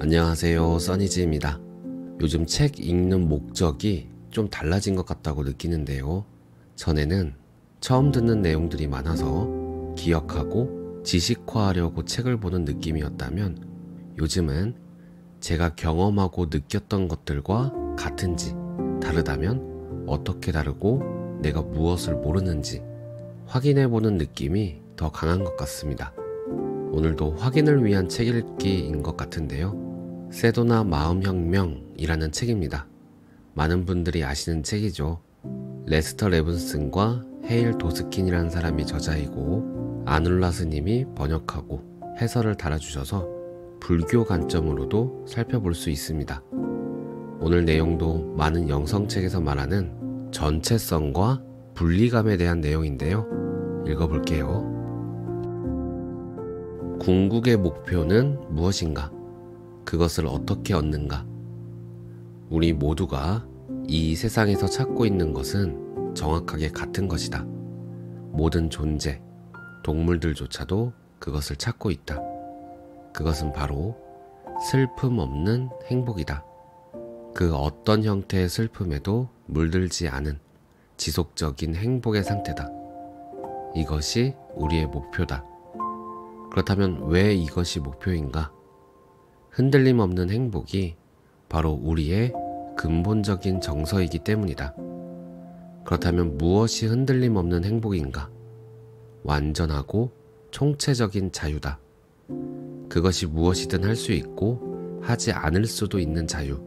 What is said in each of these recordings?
안녕하세요. 써니지입니다. 요즘 책 읽는 목적이 좀 달라진 것 같다고 느끼는데요. 전에는 처음 듣는 내용들이 많아서 기억하고 지식화하려고 책을 보는 느낌이었다면 요즘은 제가 경험하고 느꼈던 것들과 같은지 다르다면 어떻게 다르고 내가 무엇을 모르는지 확인해보는 느낌이 더 강한 것 같습니다. 오늘도 확인을 위한 책 읽기인 것 같은데요. 세도나 마음혁명이라는 책입니다. 많은 분들이 아시는 책이죠. 레스터 레븐슨과 헤일 도스킨이라는 사람이 저자이고 아눌라 스님이 번역하고 해설을 달아주셔서 불교 관점으로도 살펴볼 수 있습니다. 오늘 내용도 많은 영성책에서 말하는 전체성과 분리감에 대한 내용인데요. 읽어볼게요. 궁극의 목표는 무엇인가? 그것을 어떻게 얻는가? 우리 모두가 이 세상에서 찾고 있는 것은 정확하게 같은 것이다. 모든 존재, 동물들조차도 그것을 찾고 있다. 그것은 바로 슬픔 없는 행복이다. 그 어떤 형태의 슬픔에도 물들지 않은 지속적인 행복의 상태다. 이것이 우리의 목표다. 그렇다면 왜 이것이 목표인가? 흔들림 없는 행복이 바로 우리의 근본적인 정서이기 때문이다. 그렇다면 무엇이 흔들림 없는 행복인가? 완전하고 총체적인 자유다. 그것이 무엇이든 할 수 있고 하지 않을 수도 있는 자유.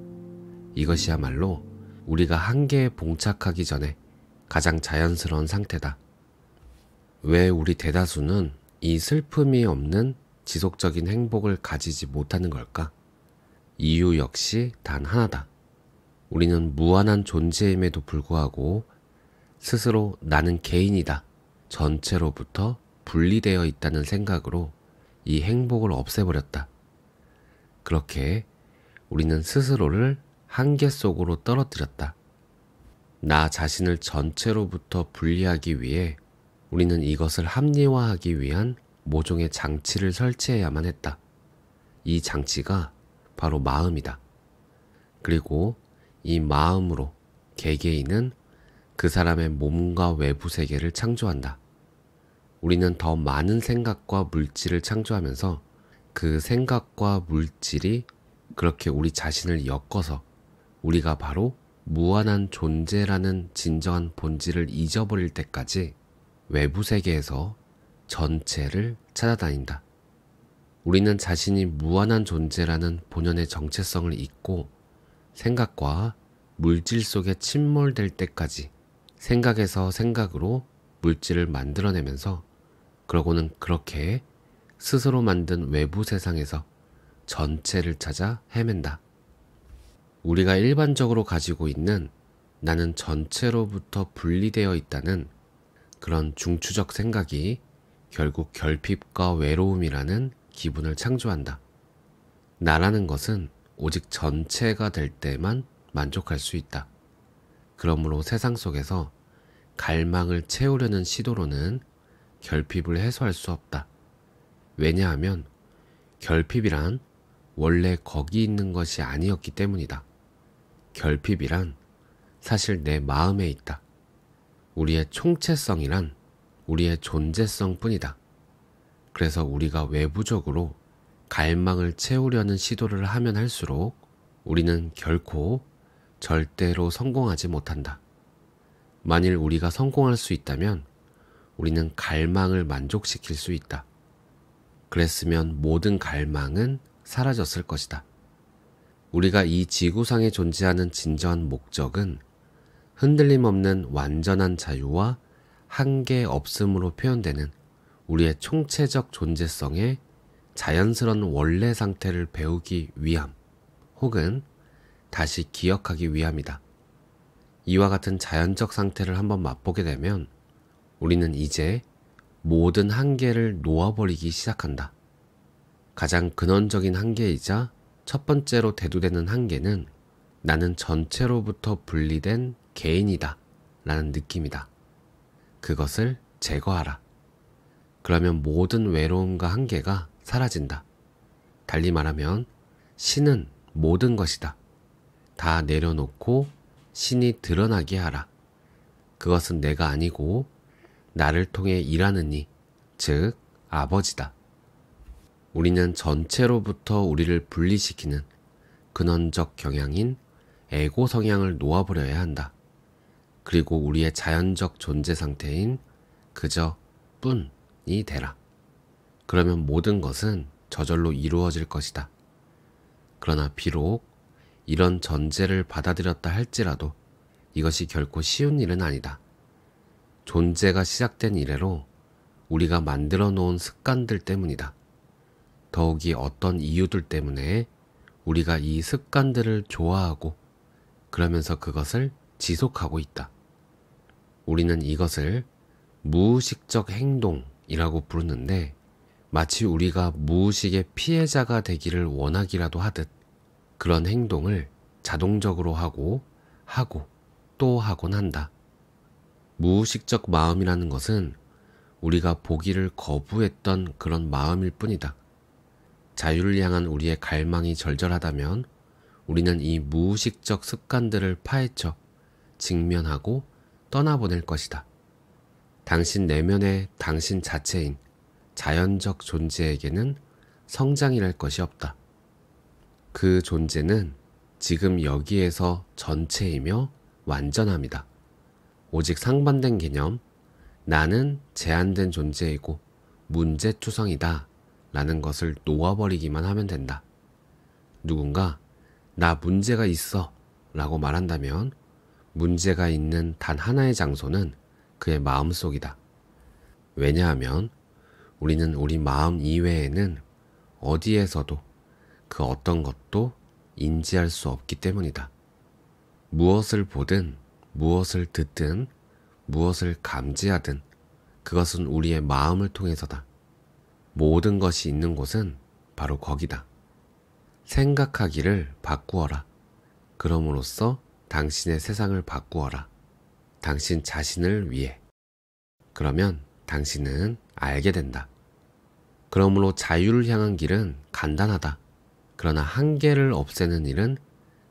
이것이야말로 우리가 한계에 봉착하기 전에 가장 자연스러운 상태다. 왜 우리 대다수는 이 슬픔이 없는 지속적인 행복을 가지지 못하는 걸까? 이유 역시 단 하나다. 우리는 무한한 존재임에도 불구하고 스스로 나는 개인이다. 전체로부터 분리되어 있다는 생각으로 이 행복을 없애버렸다. 그렇게 우리는 스스로를 한계 속으로 떨어뜨렸다. 나 자신을 전체로부터 분리하기 위해 우리는 이것을 합리화하기 위한 모종의 장치를 설치해야만 했다. 이 장치가 바로 마음이다. 그리고 이 마음으로 개개인은 그 사람의 몸과 외부 세계를 창조한다. 우리는 더 많은 생각과 물질을 창조하면서 그 생각과 물질이 그렇게 우리 자신을 엮어서 우리가 바로 무한한 존재라는 진정한 본질을 잊어버릴 때까지 외부 세계에서 전체를 찾아다닌다. 우리는 자신이 무한한 존재라는 본연의 정체성을 잊고 생각과 물질 속에 침몰될 때까지 생각에서 생각으로 물질을 만들어내면서 그러고는 그렇게 스스로 만든 외부 세상에서 전체를 찾아 헤맨다. 우리가 일반적으로 가지고 있는 나는 전체로부터 분리되어 있다는 그런 중추적 생각이 결국 결핍과 외로움이라는 기분을 창조한다. 나라는 것은 오직 전체가 될 때만 만족할 수 있다. 그러므로 세상 속에서 갈망을 채우려는 시도로는 결핍을 해소할 수 없다. 왜냐하면 결핍이란 원래 거기 있는 것이 아니었기 때문이다. 결핍이란 사실 내 마음에 있다. 우리의 총체성이란 우리의 존재성 뿐이다. 그래서 우리가 외부적으로 갈망을 채우려는 시도를 하면 할수록 우리는 결코 절대로 성공하지 못한다. 만일 우리가 성공할 수 있다면 우리는 갈망을 만족시킬 수 있다. 그랬으면 모든 갈망은 사라졌을 것이다. 우리가 이 지구상에 존재하는 진정한 목적은 흔들림 없는 완전한 자유와 한계 없음으로 표현되는 우리의 총체적 존재성의 자연스러운 원래 상태를 배우기 위함 혹은 다시 기억하기 위함이다. 이와 같은 자연적 상태를 한번 맛보게 되면 우리는 이제 모든 한계를 놓아버리기 시작한다. 가장 근원적인 한계이자 첫 번째로 대두되는 한계는 나는 전체로부터 분리된 개인이다 라는 느낌이다. 그것을 제거하라. 그러면 모든 외로움과 한계가 사라진다. 달리 말하면 신은 모든 것이다. 다 내려놓고 신이 드러나게 하라. 그것은 내가 아니고 나를 통해 일하는 이, 즉 아버지다. 우리는 전체로부터 우리를 분리시키는 근원적 경향인 에고 성향을 놓아버려야 한다. 그리고 우리의 자연적 존재 상태인 그저 뿐이 되라. 그러면 모든 것은 저절로 이루어질 것이다. 그러나 비록 이런 전제를 받아들였다 할지라도 이것이 결코 쉬운 일은 아니다. 존재가 시작된 이래로 우리가 만들어 놓은 습관들 때문이다. 더욱이 어떤 이유들 때문에 우리가 이 습관들을 좋아하고 그러면서 그것을 지속하고 있다. 우리는 이것을 무의식적 행동이라고 부르는데 마치 우리가 무의식의 피해자가 되기를 원하기라도 하듯 그런 행동을 자동적으로 하고 하고 또 하곤 한다. 무의식적 마음이라는 것은 우리가 보기를 거부했던 그런 마음일 뿐이다. 자유를 향한 우리의 갈망이 절절하다면 우리는 이 무의식적 습관들을 파헤쳐 직면하고 떠나보낼 것이다. 당신 내면의 당신 자체인 자연적 존재에게는 성장이랄 것이 없다. 그 존재는 지금 여기에서 전체이며 완전합니다. 오직 상반된 개념, 나는 제한된 존재이고 문제 투성이다 라는 것을 놓아버리기만 하면 된다. 누군가 나 문제가 있어 라고 말한다면 문제가 있는 단 하나의 장소는 그의 마음속이다. 왜냐하면 우리는 우리 마음 이외에는 어디에서도 그 어떤 것도 인지할 수 없기 때문이다. 무엇을 보든 무엇을 듣든 무엇을 감지하든 그것은 우리의 마음을 통해서다. 모든 것이 있는 곳은 바로 거기다. 생각하기를 바꾸어라. 그럼으로써 당신의 세상을 바꾸어라. 당신 자신을 위해. 그러면 당신은 알게 된다. 그러므로 자유를 향한 길은 간단하다. 그러나 한계를 없애는 일은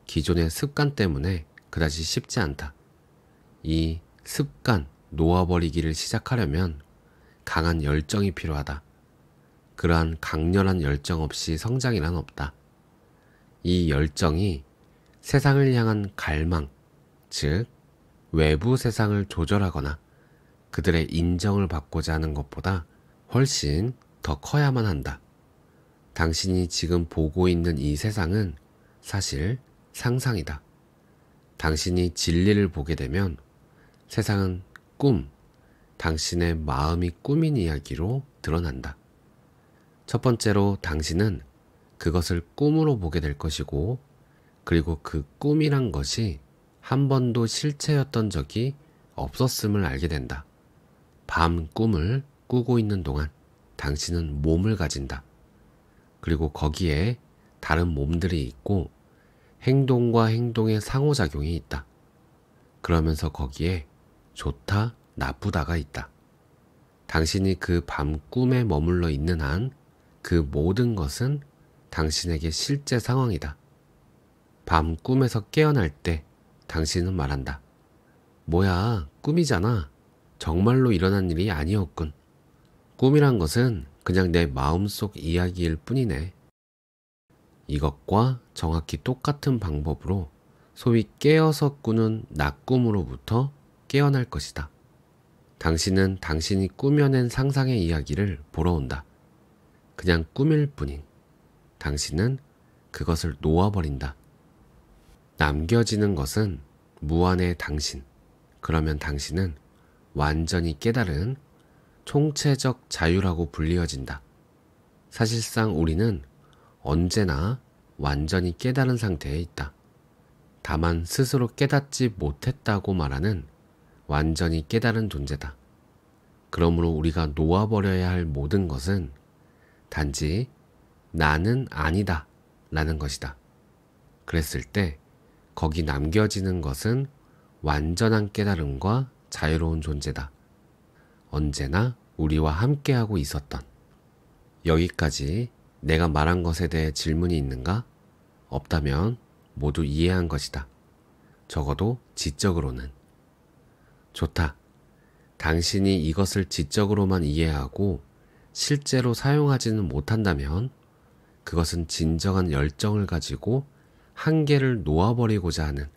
기존의 습관 때문에 그다지 쉽지 않다. 이 습관, 놓아버리기를 시작하려면 강한 열정이 필요하다. 그러한 강렬한 열정 없이 성장이란 없다. 이 열정이 세상을 향한 갈망, 즉, 외부 세상을 조절하거나 그들의 인정을 받고자 하는 것보다 훨씬 더 커야만 한다. 당신이 지금 보고 있는 이 세상은 사실 상상이다. 당신이 진리를 보게 되면 세상은 꿈, 당신의 마음이 꾸민 이야기로 드러난다. 첫 번째로 당신은 그것을 꿈으로 보게 될 것이고 그리고 그 꿈이란 것이 한 번도 실체였던 적이 없었음을 알게 된다. 밤 꿈을 꾸고 있는 동안 당신은 몸을 가진다. 그리고 거기에 다른 몸들이 있고 행동과 행동의 상호작용이 있다. 그러면서 거기에 좋다, 나쁘다가 있다. 당신이 그 밤 꿈에 머물러 있는 한 그 모든 것은 당신에게 실제 상황이다. 밤 꿈에서 깨어날 때 당신은 말한다. 뭐야, 꿈이잖아. 정말로 일어난 일이 아니었군. 꿈이란 것은 그냥 내 마음속 이야기일 뿐이네. 이것과 정확히 똑같은 방법으로 소위 깨어서 꾸는 낮꿈으로부터 깨어날 것이다. 당신은 당신이 꾸며낸 상상의 이야기를 보러 온다. 그냥 꿈일 뿐인 당신은 그것을 놓아버린다. 남겨지는 것은 무한의 당신. 그러면 당신은 완전히 깨달은 총체적 자유라고 불리어진다. 사실상 우리는 언제나 완전히 깨달은 상태에 있다. 다만 스스로 깨닫지 못했다고 말하는 완전히 깨달은 존재다. 그러므로 우리가 놓아버려야 할 모든 것은 단지 나는 아니다 라는 것이다. 그랬을 때 거기 남겨지는 것은 완전한 깨달음과 자유로운 존재다. 언제나 우리와 함께하고 있었던. 여기까지 내가 말한 것에 대해 질문이 있는가? 없다면 모두 이해한 것이다. 적어도 지적으로는. 좋다. 당신이 이것을 지적으로만 이해하고 실제로 사용하지는 못한다면 그것은 진정한 열정을 가지고 한계를 놓아버리고자 하는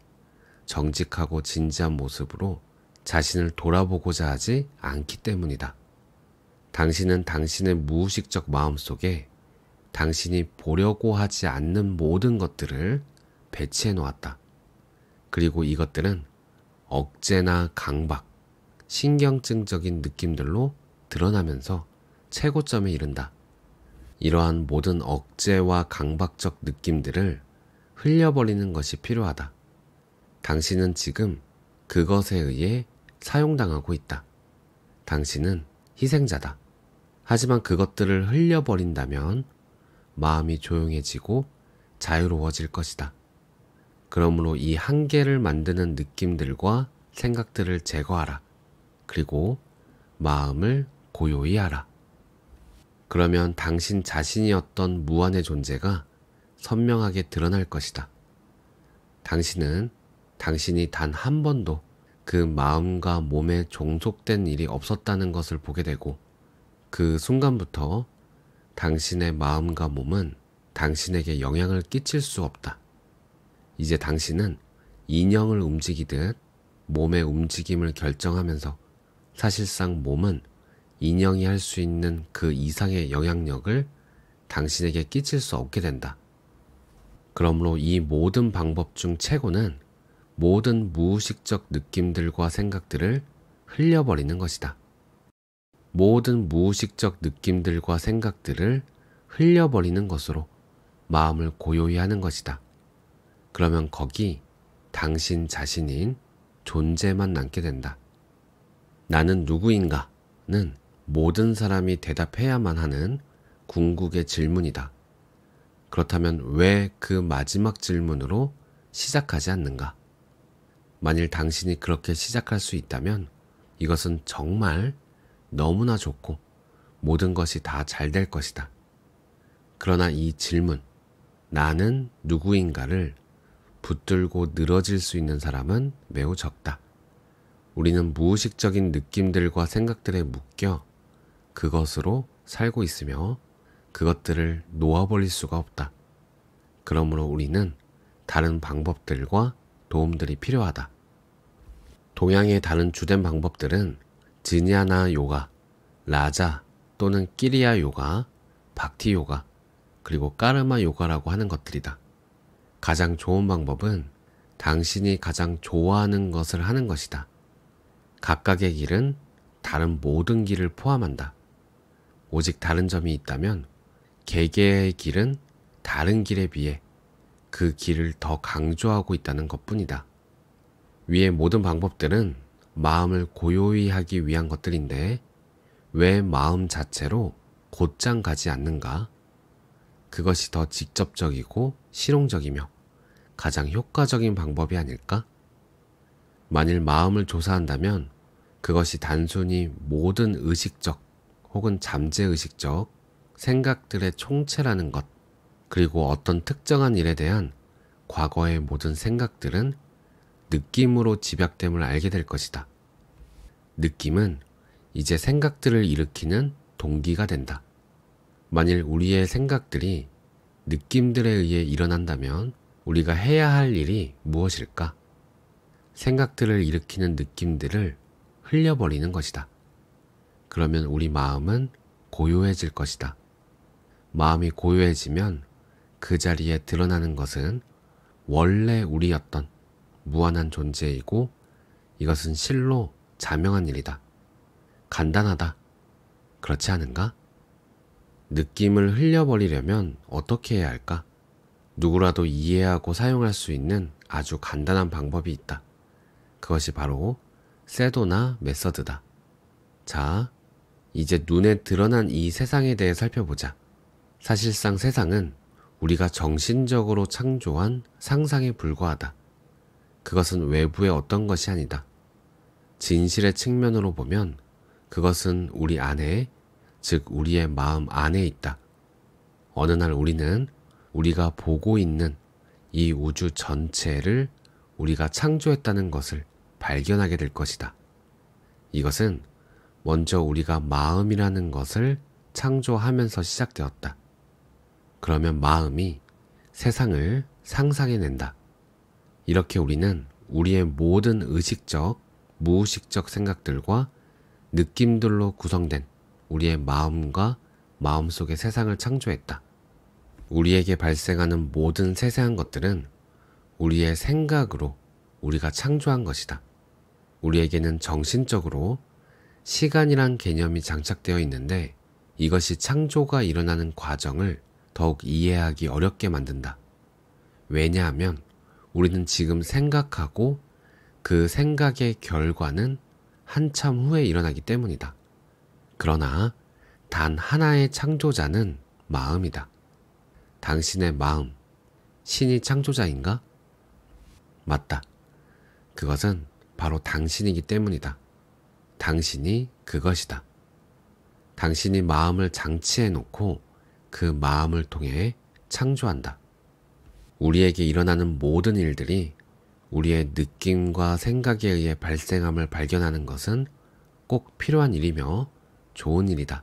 정직하고 진지한 모습으로 자신을 돌아보고자 하지 않기 때문이다. 당신은 당신의 무의식적 마음 속에 당신이 보려고 하지 않는 모든 것들을 배치해 놓았다. 그리고 이것들은 억제나 강박, 신경증적인 느낌들로 드러나면서 최고점에 이른다. 이러한 모든 억제와 강박적 느낌들을 흘려버리는 것이 필요하다. 당신은 지금 그것에 의해 사용당하고 있다. 당신은 희생자다. 하지만 그것들을 흘려버린다면 마음이 조용해지고 자유로워질 것이다. 그러므로 이 한계를 만드는 느낌들과 생각들을 제거하라. 그리고 마음을 고요히 하라. 그러면 당신 자신이었던 무한의 존재가 선명하게 드러날 것이다. 당신은 당신이 단 한 번도 그 마음과 몸에 종속된 일이 없었다는 것을 보게 되고 그 순간부터 당신의 마음과 몸은 당신에게 영향을 끼칠 수 없다. 이제 당신은 인형을 움직이듯 몸의 움직임을 결정하면서 사실상 몸은 인형이 할 수 있는 그 이상의 영향력을 당신에게 끼칠 수 없게 된다. 그러므로 이 모든 방법 중 최고는 모든 무의식적 느낌들과 생각들을 흘려버리는 것이다. 모든 무의식적 느낌들과 생각들을 흘려버리는 것으로 마음을 고요히 하는 것이다. 그러면 거기 당신 자신인 존재만 남게 된다. 나는 누구인가는 모든 사람이 대답해야만 하는 궁극의 질문이다. 그렇다면 왜 그 마지막 질문으로 시작하지 않는가? 만일 당신이 그렇게 시작할 수 있다면 이것은 정말 너무나 좋고 모든 것이 다 잘 될 것이다. 그러나 이 질문, 나는 누구인가를 붙들고 늘어질 수 있는 사람은 매우 적다. 우리는 무의식적인 느낌들과 생각들에 묶여 그것으로 살고 있으며 그것들을 놓아버릴 수가 없다. 그러므로 우리는 다른 방법들과 도움들이 필요하다. 동양의 다른 주된 방법들은 지니아나 요가, 라자 또는 끼리아 요가, 박티 요가, 그리고 까르마 요가라고 하는 것들이다. 가장 좋은 방법은 당신이 가장 좋아하는 것을 하는 것이다. 각각의 길은 다른 모든 길을 포함한다. 오직 다른 점이 있다면 개개의 길은 다른 길에 비해 그 길을 더 강조하고 있다는 것 뿐이다. 위의 모든 방법들은 마음을 고요히 하기 위한 것들인데 왜 마음 자체로 곧장 가지 않는가? 그것이 더 직접적이고 실용적이며 가장 효과적인 방법이 아닐까? 만일 마음을 조사한다면 그것이 단순히 모든 의식적 혹은 잠재의식적 생각들의 총체라는 것, 그리고 어떤 특정한 일에 대한 과거의 모든 생각들은 느낌으로 집약됨을 알게 될 것이다. 느낌은 이제 생각들을 일으키는 동기가 된다. 만일 우리의 생각들이 느낌들에 의해 일어난다면 우리가 해야 할 일이 무엇일까? 생각들을 일으키는 느낌들을 흘려버리는 것이다. 그러면 우리 마음은 고요해질 것이다. 마음이 고요해지면 그 자리에 드러나는 것은 원래 우리였던 무한한 존재이고 이것은 실로 자명한 일이다. 간단하다. 그렇지 않은가? 느낌을 흘려버리려면 어떻게 해야 할까? 누구라도 이해하고 사용할 수 있는 아주 간단한 방법이 있다. 그것이 바로 세도나 메서드다. 자, 이제 눈에 드러난 이 세상에 대해 살펴보자. 사실상 세상은 우리가 정신적으로 창조한 상상에 불과하다. 그것은 외부의 어떤 것이 아니다. 진실의 측면으로 보면 그것은 우리 안에, 즉 우리의 마음 안에 있다. 어느 날 우리는 우리가 보고 있는 이 우주 전체를 우리가 창조했다는 것을 발견하게 될 것이다. 이것은 먼저 우리가 마음이라는 것을 창조하면서 시작되었다. 그러면 마음이 세상을 상상해낸다. 이렇게 우리는 우리의 모든 의식적, 무의식적 생각들과 느낌들로 구성된 우리의 마음과 마음 속의 세상을 창조했다. 우리에게 발생하는 모든 세세한 것들은 우리의 생각으로 우리가 창조한 것이다. 우리에게는 정신적으로 시간이란 개념이 장착되어 있는데 이것이 창조가 일어나는 과정을 더욱 이해하기 어렵게 만든다. 왜냐하면 우리는 지금 생각하고 그 생각의 결과는 한참 후에 일어나기 때문이다. 그러나 단 하나의 창조자는 마음이다. 당신의 마음, 신이 창조자인가? 맞다. 그것은 바로 당신이기 때문이다. 당신이 그것이다. 당신이 마음을 장치해 놓고 그 마음을 통해 창조한다. 우리에게 일어나는 모든 일들이 우리의 느낌과 생각에 의해 발생함을 발견하는 것은 꼭 필요한 일이며 좋은 일이다.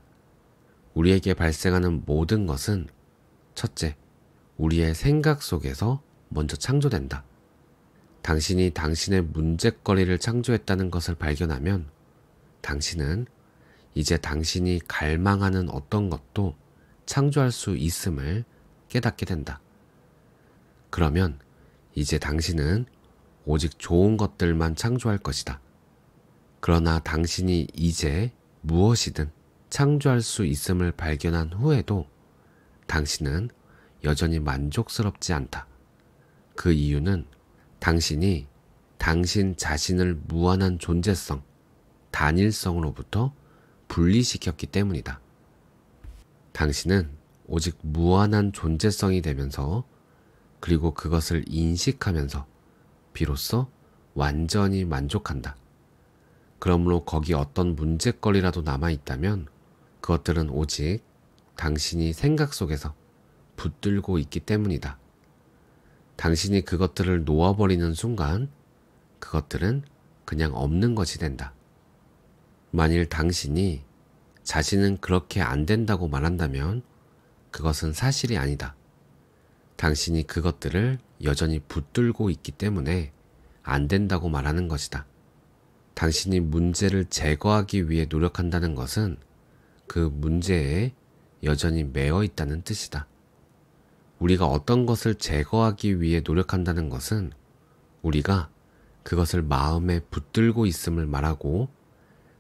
우리에게 발생하는 모든 것은 첫째, 우리의 생각 속에서 먼저 창조된다. 당신이 당신의 문제거리를 창조했다는 것을 발견하면 당신은 이제 당신이 갈망하는 어떤 것도 창조할 수 있음을 깨닫게 된다. 그러면 이제 당신은 오직 좋은 것들만 창조할 것이다. 그러나 당신이 이제 무엇이든 창조할 수 있음을 발견한 후에도 당신은 여전히 만족스럽지 않다. 그 이유는 당신이 당신 자신을 무한한 존재성, 단일성으로부터 분리시켰기 때문이다. 당신은 오직 무한한 존재성이 되면서 그리고 그것을 인식하면서 비로소 완전히 만족한다. 그러므로 거기 어떤 문제거리라도 남아있다면 그것들은 오직 당신이 생각 속에서 붙들고 있기 때문이다. 당신이 그것들을 놓아버리는 순간 그것들은 그냥 없는 것이 된다. 만일 당신이 자신은 그렇게 안 된다고 말한다면 그것은 사실이 아니다. 당신이 그것들을 여전히 붙들고 있기 때문에 안 된다고 말하는 것이다. 당신이 문제를 제거하기 위해 노력한다는 것은 그 문제에 여전히 매어 있다는 뜻이다. 우리가 어떤 것을 제거하기 위해 노력한다는 것은 우리가 그것을 마음에 붙들고 있음을 말하고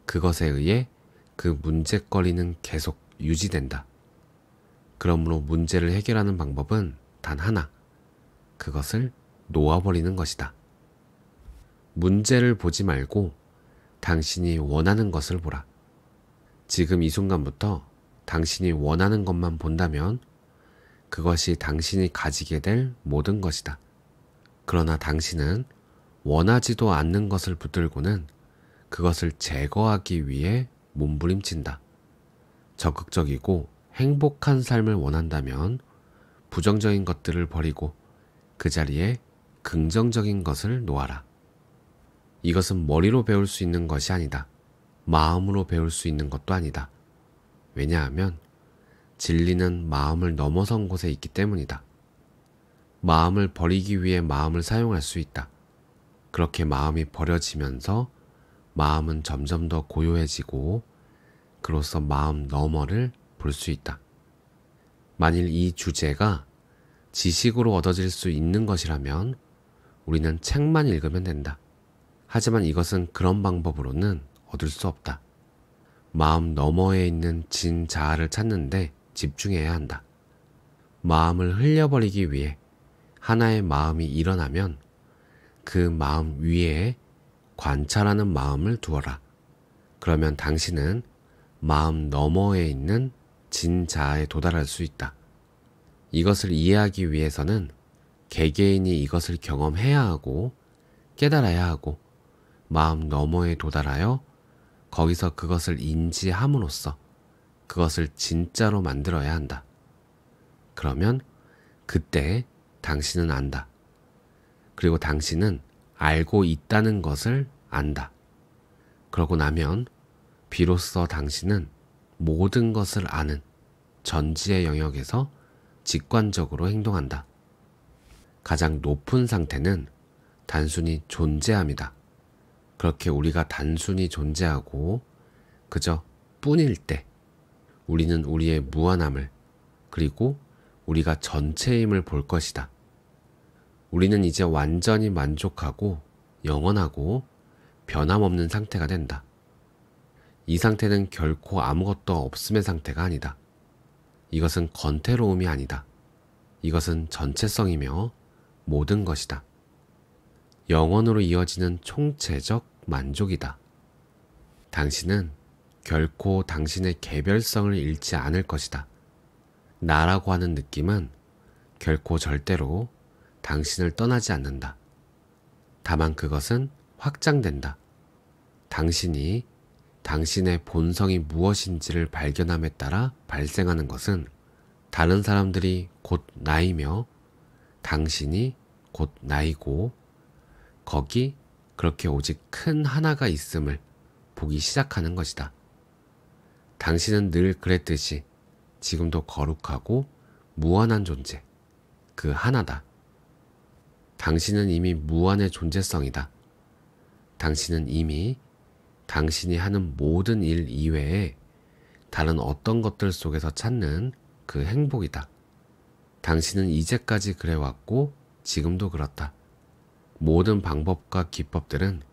그것에 의해 그 문제거리는 계속 유지된다. 그러므로 문제를 해결하는 방법은 단 하나. 그것을 놓아버리는 것이다. 문제를 보지 말고 당신이 원하는 것을 보라. 지금 이 순간부터 당신이 원하는 것만 본다면 그것이 당신이 가지게 될 모든 것이다. 그러나 당신은 원하지도 않는 것을 붙들고는 그것을 제거하기 위해 몸부림친다. 적극적이고 행복한 삶을 원한다면 부정적인 것들을 버리고 그 자리에 긍정적인 것을 놓아라. 이것은 머리로 배울 수 있는 것이 아니다. 마음으로 배울 수 있는 것도 아니다. 왜냐하면 진리는 마음을 넘어선 곳에 있기 때문이다. 마음을 버리기 위해 마음을 사용할 수 있다. 그렇게 마음이 버려지면서 마음은 점점 더 고요해지고 그로써 마음 너머를 볼 수 있다. 만일 이 주제가 지식으로 얻어질 수 있는 것이라면 우리는 책만 읽으면 된다. 하지만 이것은 그런 방법으로는 얻을 수 없다. 마음 너머에 있는 진자아를 찾는데 집중해야 한다. 마음을 흘려버리기 위해 하나의 마음이 일어나면 그 마음 위에 관찰하는 마음을 두어라. 그러면 당신은 마음 너머에 있는 진자에 도달할 수 있다. 이것을 이해하기 위해서는 개개인이 이것을 경험해야 하고 깨달아야 하고 마음 너머에 도달하여 거기서 그것을 인지함으로써 그것을 진짜로 만들어야 한다. 그러면 그때 당신은 안다. 그리고 당신은 알고 있다는 것을 안다. 그러고 나면 비로소 당신은 모든 것을 아는 전지의 영역에서 직관적으로 행동한다. 가장 높은 상태는 단순히 존재함이다. 그렇게 우리가 단순히 존재하고 그저 뿐일 때 우리는 우리의 무한함을 그리고 우리가 전체임을 볼 것이다. 우리는 이제 완전히 만족하고 영원하고 변함없는 상태가 된다. 이 상태는 결코 아무것도 없음의 상태가 아니다. 이것은 건태로움이 아니다. 이것은 전체성이며 모든 것이다. 영원으로 이어지는 총체적 만족이다. 당신은 결코 당신의 개별성을 잃지 않을 것이다. 나라고 하는 느낌은 결코 절대로 당신을 떠나지 않는다. 다만 그것은 확장된다. 당신이 당신의 본성이 무엇인지를 발견함에 따라 발생하는 것은 다른 사람들이 곧 나이며 당신이 곧 나이고 거기 그렇게 오직 큰 하나가 있음을 보기 시작하는 것이다. 당신은 늘 그랬듯이 지금도 거룩하고 무한한 존재, 그 하나다. 당신은 이미 무한의 존재성이다. 당신은 이미 당신이 하는 모든 일 이외에 다른 어떤 것들 속에서 찾는 그 행복이다. 당신은 이제까지 그래왔고 지금도 그렇다. 모든 방법과 기법들은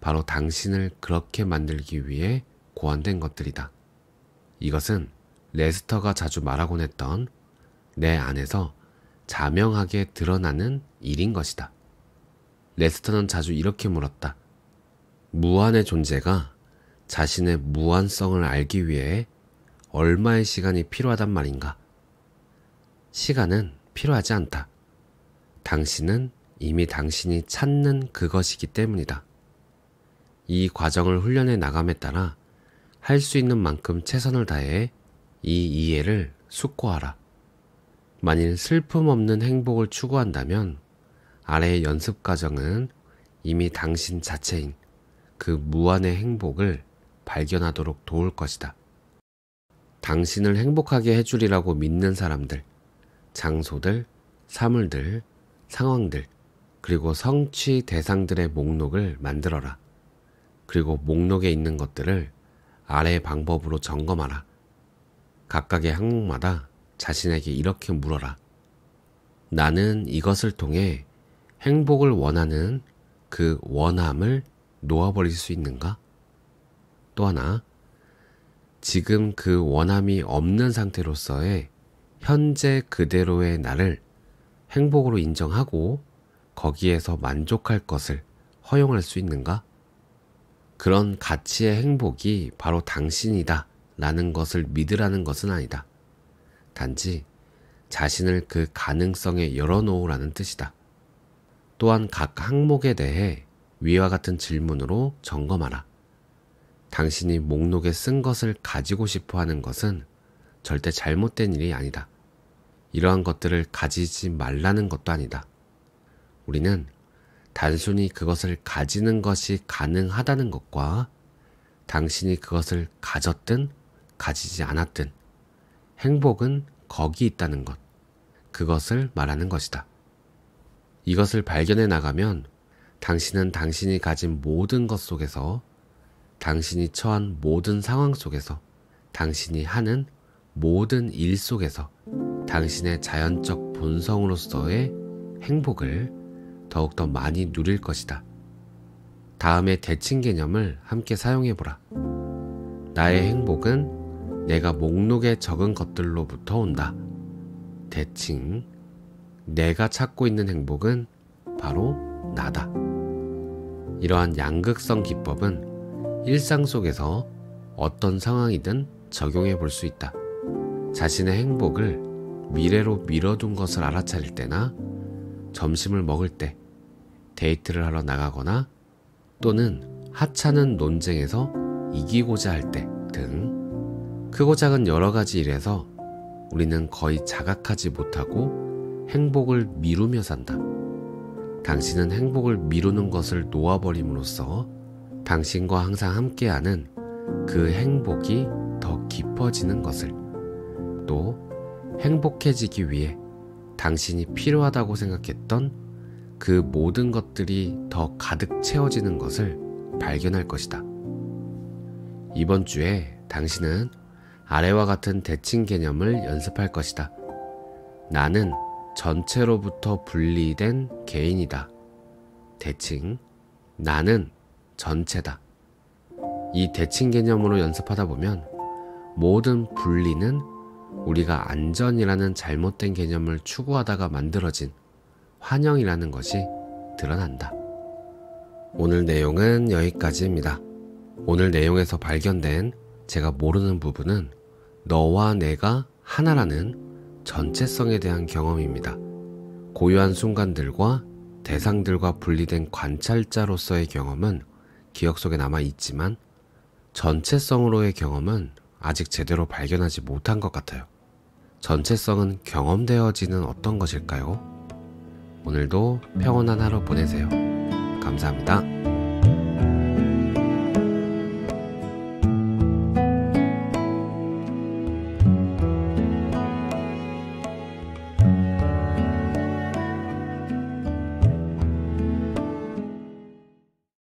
바로 당신을 그렇게 만들기 위해 고안된 것들이다. 이것은 레스터가 자주 말하곤 했던 내 안에서 자명하게 드러나는 일인 것이다. 레스터는 자주 이렇게 물었다. 무한의 존재가 자신의 무한성을 알기 위해 얼마의 시간이 필요하단 말인가? 시간은 필요하지 않다. 당신은 이미 당신이 찾는 그것이기 때문이다. 이 과정을 훈련해 나감에 따라 할 수 있는 만큼 최선을 다해 이 이해를 숙고하라. 만일 슬픔 없는 행복을 추구한다면 아래의 연습 과정은 이미 당신 자체인 그 무한의 행복을 발견하도록 도울 것이다. 당신을 행복하게 해주리라고 믿는 사람들, 장소들, 사물들, 상황들, 그리고 성취 대상들의 목록을 만들어라. 그리고 목록에 있는 것들을 아래 방법으로 점검하라. 각각의 항목마다 자신에게 이렇게 물어라. 나는 이것을 통해 행복을 원하는 그 원함을 놓아버릴 수 있는가? 또 하나, 지금 그 원함이 없는 상태로서의 현재 그대로의 나를 행복으로 인정하고 거기에서 만족할 것을 허용할 수 있는가? 그런 가치의 행복이 바로 당신이다 라는 것을 믿으라는 것은 아니다. 단지 자신을 그 가능성에 열어놓으라는 뜻이다. 또한 각 항목에 대해 위와 같은 질문으로 점검하라. 당신이 목록에 쓴 것을 가지고 싶어 하는 것은 절대 잘못된 일이 아니다. 이러한 것들을 가지지 말라는 것도 아니다. 우리는 단순히 그것을 가지는 것이 가능하다는 것과 당신이 그것을 가졌든 가지지 않았든 행복은 거기 있다는 것, 그것을 말하는 것이다. 이것을 발견해 나가면 당신은 당신이 가진 모든 것 속에서 당신이 처한 모든 상황 속에서 당신이 하는 모든 일 속에서 당신의 자연적 본성으로서의 행복을 더욱더 많이 누릴 것이다. 다음에 대칭 개념을 함께 사용해 보라. 나의 행복은 내가 목록에 적은 것들로부터 온다. 대칭, 내가 찾고 있는 행복은 바로 나다. 이러한 양극성 기법은 일상 속에서 어떤 상황이든 적용해 볼 수 있다. 자신의 행복을 미래로 밀어둔 것을 알아차릴 때나 점심을 먹을 때 데이트를 하러 나가거나 또는 하찮은 논쟁에서 이기고자 할때등 크고 작은 여러 가지 일에서 우리는 거의 자각하지 못하고 행복을 미루며 산다. 당신은 행복을 미루는 것을 놓아버림으로써 당신과 항상 함께하는 그 행복이 더 깊어지는 것을 또 행복해지기 위해 당신이 필요하다고 생각했던 그 모든 것들이 더 가득 채워지는 것을 발견할 것이다. 이번 주에 당신은 아래와 같은 대칭 개념을 연습할 것이다. 나는 전체로부터 분리된 개인이다. 대칭. 나는 전체다. 이 대칭 개념으로 연습하다 보면 모든 분리는 우리가 안전이라는 잘못된 개념을 추구하다가 만들어진 환영이라는 것이 드러난다. 오늘 내용은 여기까지입니다. 오늘 내용에서 발견된 제가 모르는 부분은 너와 내가 하나라는 전체성에 대한 경험입니다. 고유한 순간들과 대상들과 분리된 관찰자로서의 경험은 기억 속에 남아 있지만 전체성으로의 경험은 아직 제대로 발견하지 못한 것 같아요. 전체성은 경험되어지는 어떤 것일까요? 오늘도 평온한 하루 보내세요. 감사합니다.